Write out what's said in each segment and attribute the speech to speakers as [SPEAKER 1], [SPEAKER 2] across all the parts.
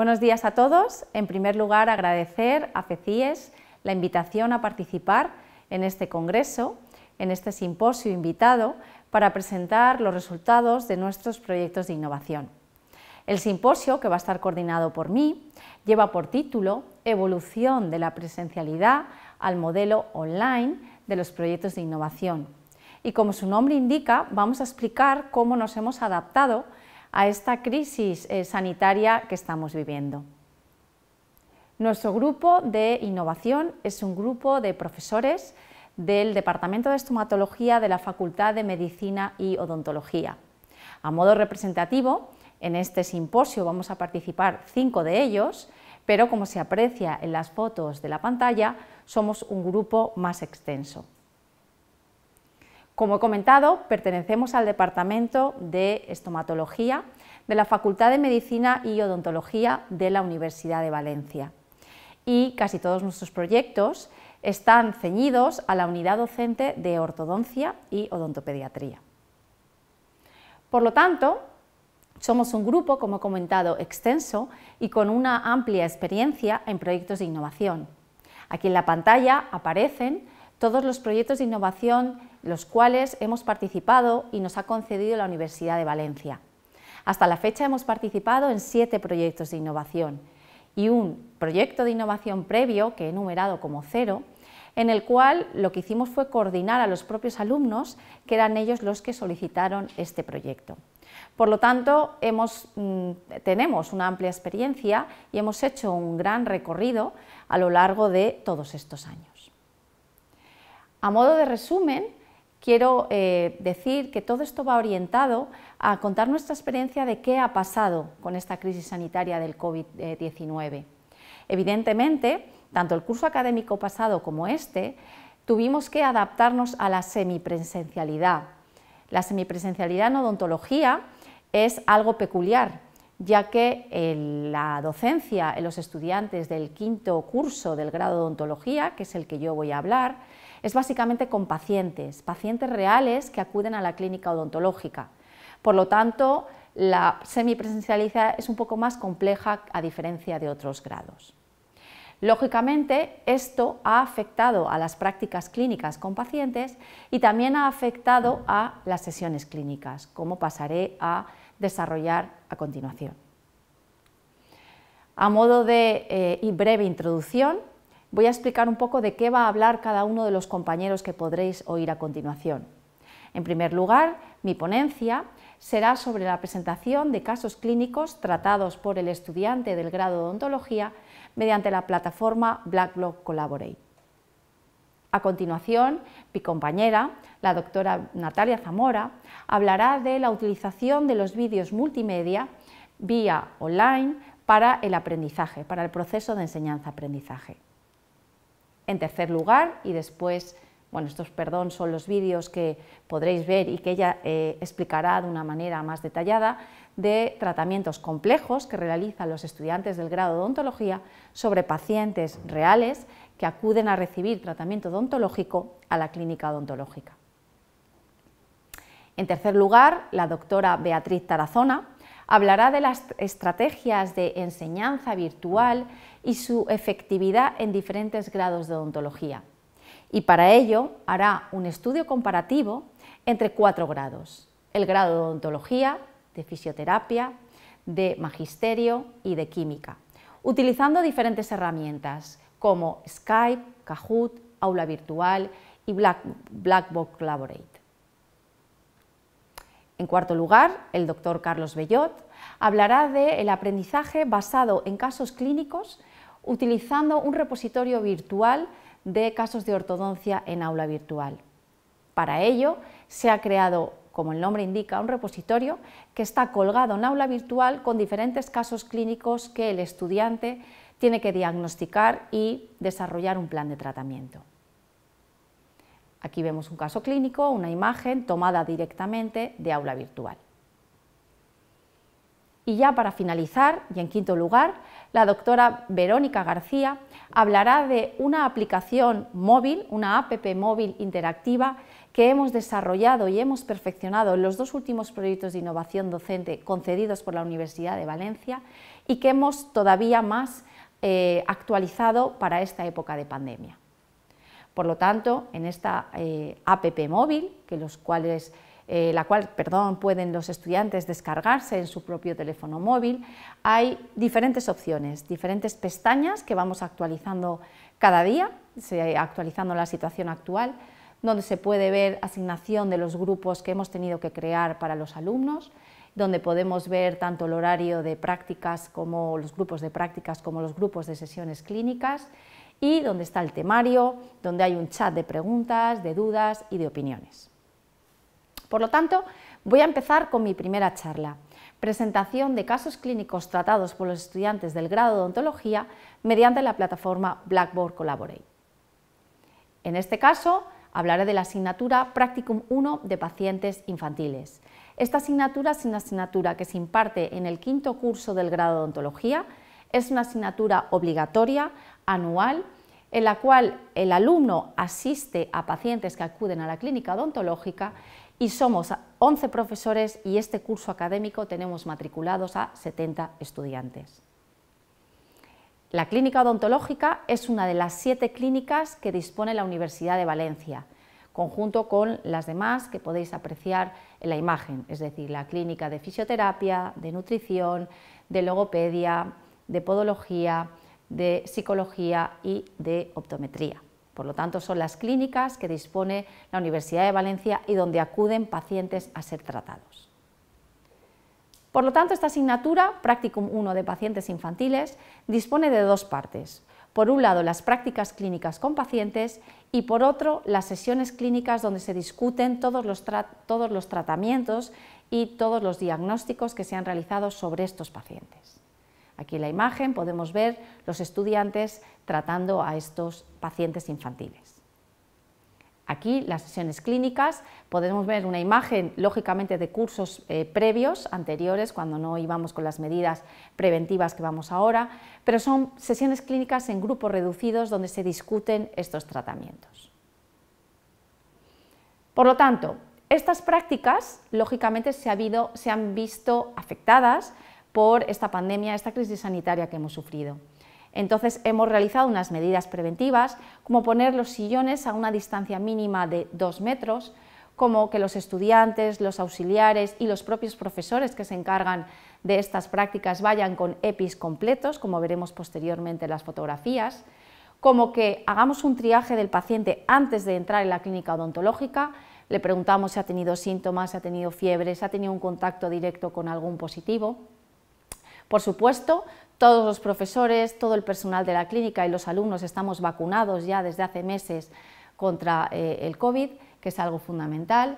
[SPEAKER 1] Buenos días a todos. En primer lugar, agradecer a FECIES la invitación a participar en este congreso, en este simposio invitado, para presentar los resultados de nuestros proyectos de innovación. El simposio, que va a estar coordinado por mí, lleva por título Evolución de la presencialidad al modelo online de los proyectos de innovación. Y como su nombre indica, vamos a explicar cómo nos hemos adaptado a esta crisis eh, sanitaria que estamos viviendo. Nuestro grupo de innovación es un grupo de profesores del Departamento de Estomatología de la Facultad de Medicina y Odontología. A modo representativo, en este simposio vamos a participar cinco de ellos, pero como se aprecia en las fotos de la pantalla, somos un grupo más extenso. Como he comentado, pertenecemos al Departamento de Estomatología de la Facultad de Medicina y Odontología de la Universidad de Valencia. Y casi todos nuestros proyectos están ceñidos a la unidad docente de ortodoncia y odontopediatría. Por lo tanto, somos un grupo, como he comentado, extenso y con una amplia experiencia en proyectos de innovación. Aquí en la pantalla aparecen todos los proyectos de innovación los cuales hemos participado y nos ha concedido la Universidad de Valencia. Hasta la fecha hemos participado en siete proyectos de innovación y un proyecto de innovación previo, que he numerado como cero, en el cual lo que hicimos fue coordinar a los propios alumnos, que eran ellos los que solicitaron este proyecto. Por lo tanto, mm, tenemos una amplia experiencia y hemos hecho un gran recorrido a lo largo de todos estos años. A modo de resumen, quiero eh, decir que todo esto va orientado a contar nuestra experiencia de qué ha pasado con esta crisis sanitaria del COVID-19. Evidentemente, tanto el curso académico pasado como este, tuvimos que adaptarnos a la semipresencialidad. La semipresencialidad en odontología es algo peculiar, ya que la docencia en los estudiantes del quinto curso del grado de odontología, que es el que yo voy a hablar, es básicamente con pacientes, pacientes reales que acuden a la clínica odontológica. Por lo tanto, la semipresencialidad es un poco más compleja a diferencia de otros grados. Lógicamente, esto ha afectado a las prácticas clínicas con pacientes y también ha afectado a las sesiones clínicas, como pasaré a desarrollar a continuación. A modo de eh, breve introducción, voy a explicar un poco de qué va a hablar cada uno de los compañeros que podréis oír a continuación. En primer lugar, mi ponencia será sobre la presentación de casos clínicos tratados por el estudiante del grado de odontología mediante la plataforma BlackBlock Collaborate. A continuación, mi compañera, la doctora Natalia Zamora, hablará de la utilización de los vídeos multimedia vía online para el aprendizaje, para el proceso de enseñanza-aprendizaje. En tercer lugar, y después, bueno, estos, perdón, son los vídeos que podréis ver y que ella eh, explicará de una manera más detallada, de tratamientos complejos que realizan los estudiantes del grado de odontología sobre pacientes reales que acuden a recibir tratamiento odontológico a la clínica odontológica. En tercer lugar, la doctora Beatriz Tarazona, hablará de las estrategias de enseñanza virtual y su efectividad en diferentes grados de odontología. Y para ello hará un estudio comparativo entre cuatro grados, el grado de odontología, de fisioterapia, de magisterio y de química, utilizando diferentes herramientas como Skype, Kahoot, Aula Virtual y Blackboard Collaborate. En cuarto lugar, el doctor Carlos Bellot hablará del el aprendizaje basado en casos clínicos utilizando un repositorio virtual de casos de ortodoncia en aula virtual. Para ello, se ha creado, como el nombre indica, un repositorio que está colgado en aula virtual con diferentes casos clínicos que el estudiante tiene que diagnosticar y desarrollar un plan de tratamiento. Aquí vemos un caso clínico, una imagen tomada directamente de aula virtual. Y ya para finalizar, y en quinto lugar, la doctora Verónica García hablará de una aplicación móvil, una APP móvil interactiva que hemos desarrollado y hemos perfeccionado en los dos últimos proyectos de innovación docente concedidos por la Universidad de Valencia y que hemos todavía más eh, actualizado para esta época de pandemia. Por lo tanto, en esta eh, app móvil, que los cuales, eh, la cual perdón, pueden los estudiantes descargarse en su propio teléfono móvil, hay diferentes opciones, diferentes pestañas que vamos actualizando cada día, actualizando la situación actual, donde se puede ver asignación de los grupos que hemos tenido que crear para los alumnos, donde podemos ver tanto el horario de prácticas como los grupos de prácticas como los grupos de sesiones clínicas y donde está el temario, donde hay un chat de preguntas, de dudas y de opiniones. Por lo tanto, voy a empezar con mi primera charla, presentación de casos clínicos tratados por los estudiantes del grado de odontología mediante la plataforma Blackboard Collaborate. En este caso, hablaré de la asignatura Practicum 1 de pacientes infantiles. Esta asignatura es una asignatura que se imparte en el quinto curso del grado de odontología es una asignatura obligatoria, anual, en la cual el alumno asiste a pacientes que acuden a la clínica odontológica y somos 11 profesores y este curso académico tenemos matriculados a 70 estudiantes. La clínica odontológica es una de las siete clínicas que dispone la Universidad de Valencia, conjunto con las demás que podéis apreciar en la imagen, es decir, la clínica de fisioterapia, de nutrición, de logopedia, de podología, de psicología y de optometría. Por lo tanto, son las clínicas que dispone la Universidad de Valencia y donde acuden pacientes a ser tratados. Por lo tanto, esta asignatura, Practicum 1 de pacientes infantiles, dispone de dos partes. Por un lado, las prácticas clínicas con pacientes y por otro, las sesiones clínicas donde se discuten todos los, todos los tratamientos y todos los diagnósticos que se han realizado sobre estos pacientes. Aquí en la imagen podemos ver los estudiantes tratando a estos pacientes infantiles. Aquí las sesiones clínicas, podemos ver una imagen lógicamente de cursos eh, previos, anteriores, cuando no íbamos con las medidas preventivas que vamos ahora, pero son sesiones clínicas en grupos reducidos donde se discuten estos tratamientos. Por lo tanto, estas prácticas, lógicamente, se han visto afectadas por esta pandemia, esta crisis sanitaria que hemos sufrido. Entonces hemos realizado unas medidas preventivas, como poner los sillones a una distancia mínima de dos metros, como que los estudiantes, los auxiliares y los propios profesores que se encargan de estas prácticas vayan con EPIs completos, como veremos posteriormente en las fotografías, como que hagamos un triaje del paciente antes de entrar en la clínica odontológica, le preguntamos si ha tenido síntomas, si ha tenido fiebre, si ha tenido un contacto directo con algún positivo, por supuesto, todos los profesores, todo el personal de la clínica y los alumnos estamos vacunados ya desde hace meses contra eh, el COVID, que es algo fundamental,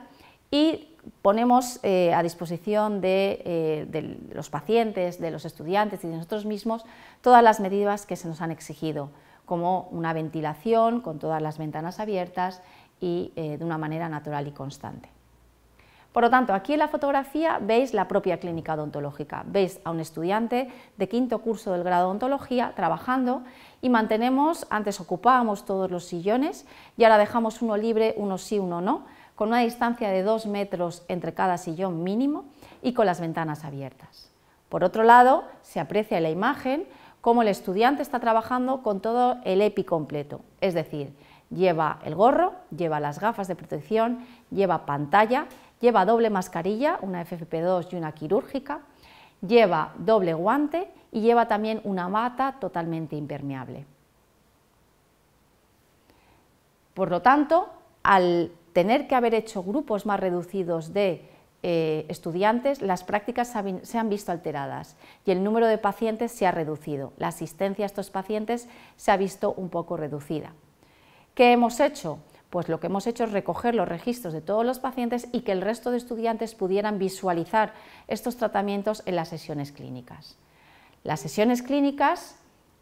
[SPEAKER 1] y ponemos eh, a disposición eh, de, los pacientes, de los estudiantes y de nosotros mismos todas las medidas que se nos han exigido, como una ventilación con todas las ventanas abiertas y de una manera natural y constante. Por lo tanto, aquí en la fotografía veis la propia clínica odontológica, veis a un estudiante de quinto curso del grado de odontología trabajando y mantenemos, antes ocupábamos todos los sillones y ahora dejamos uno libre, uno sí, uno no, con una distancia de dos metros entre cada sillón mínimo y con las ventanas abiertas. Por otro lado, se aprecia en la imagen cómo el estudiante está trabajando con todo el EPI completo, es decir, lleva el gorro, lleva las gafas de protección, lleva pantalla lleva doble mascarilla, una FFP2 y una quirúrgica, lleva doble guante y lleva también una mata totalmente impermeable. Por lo tanto, al tener que haber hecho grupos más reducidos de eh, estudiantes, las prácticas se han visto alteradas y el número de pacientes se ha reducido. La asistencia a estos pacientes se ha visto un poco reducida. ¿Qué hemos hecho? Pues lo que hemos hecho es recoger los registros de todos los pacientes y que el resto de estudiantes pudieran visualizar estos tratamientos en las sesiones clínicas. Las sesiones clínicas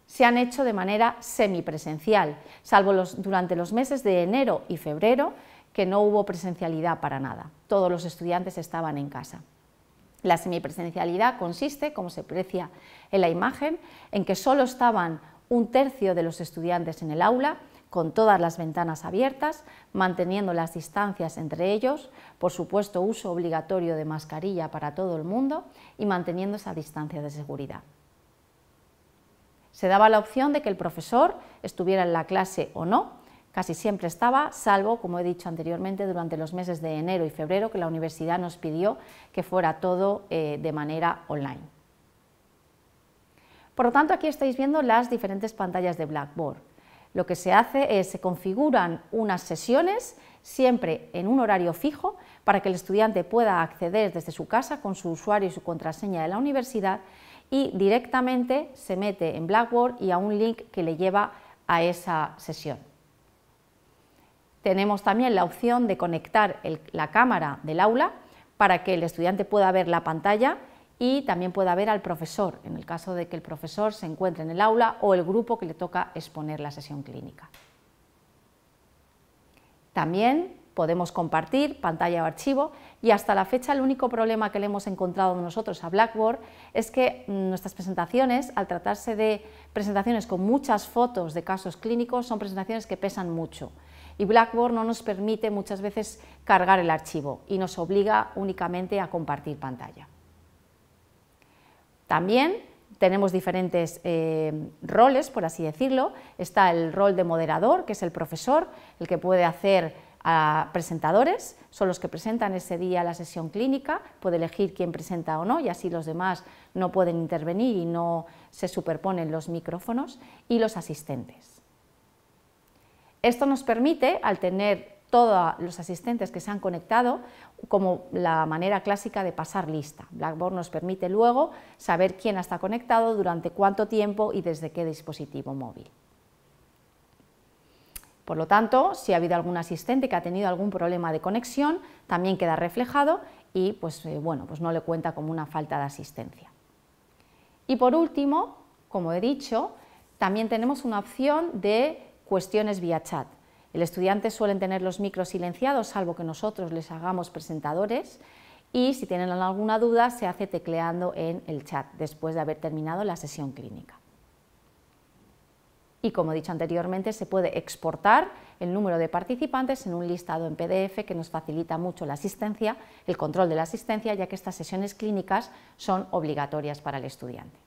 [SPEAKER 1] se han hecho de manera semipresencial, salvo durante los meses de enero y febrero, que no hubo presencialidad para nada. Todos los estudiantes estaban en casa. La semipresencialidad consiste, como se aprecia en la imagen, en que solo estaban un tercio de los estudiantes en el aula con todas las ventanas abiertas, manteniendo las distancias entre ellos, por supuesto uso obligatorio de mascarilla para todo el mundo y manteniendo esa distancia de seguridad. Se daba la opción de que el profesor estuviera en la clase o no, casi siempre estaba, salvo, como he dicho anteriormente, durante los meses de enero y febrero que la universidad nos pidió que fuera todo eh, de manera online. Por lo tanto, aquí estáis viendo las diferentes pantallas de Blackboard. Lo que se hace es se configuran unas sesiones siempre en un horario fijo para que el estudiante pueda acceder desde su casa con su usuario y su contraseña de la universidad y directamente se mete en Blackboard y a un link que le lleva a esa sesión. Tenemos también la opción de conectar la cámara del aula para que el estudiante pueda ver la pantalla y también puede haber al profesor, en el caso de que el profesor se encuentre en el aula o el grupo que le toca exponer la sesión clínica. También podemos compartir pantalla o archivo y hasta la fecha el único problema que le hemos encontrado nosotros a Blackboard es que mm, nuestras presentaciones, al tratarse de presentaciones con muchas fotos de casos clínicos, son presentaciones que pesan mucho y Blackboard no nos permite muchas veces cargar el archivo y nos obliga únicamente a compartir pantalla. También tenemos diferentes eh, roles, por así decirlo. Está el rol de moderador, que es el profesor, el que puede hacer a presentadores, son los que presentan ese día la sesión clínica, puede elegir quién presenta o no y así los demás no pueden intervenir y no se superponen los micrófonos y los asistentes. Esto nos permite, al tener todos los asistentes que se han conectado como la manera clásica de pasar lista. Blackboard nos permite luego saber quién está conectado, durante cuánto tiempo y desde qué dispositivo móvil. Por lo tanto, si ha habido algún asistente que ha tenido algún problema de conexión, también queda reflejado y pues, eh, bueno, pues no le cuenta como una falta de asistencia. Y por último, como he dicho, también tenemos una opción de cuestiones vía chat. El estudiante suelen tener los micros silenciados, salvo que nosotros les hagamos presentadores, y si tienen alguna duda se hace tecleando en el chat después de haber terminado la sesión clínica. Y como he dicho anteriormente, se puede exportar el número de participantes en un listado en PDF que nos facilita mucho la asistencia, el control de la asistencia, ya que estas sesiones clínicas son obligatorias para el estudiante.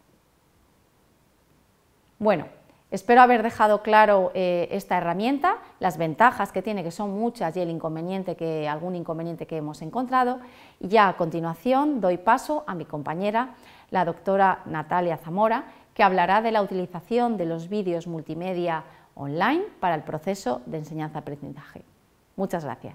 [SPEAKER 1] Bueno, Espero haber dejado claro eh, esta herramienta, las ventajas que tiene, que son muchas, y el inconveniente que, algún inconveniente que hemos encontrado. Y ya a continuación doy paso a mi compañera, la doctora Natalia Zamora, que hablará de la utilización de los vídeos multimedia online para el proceso de enseñanza-aprendizaje. Muchas gracias.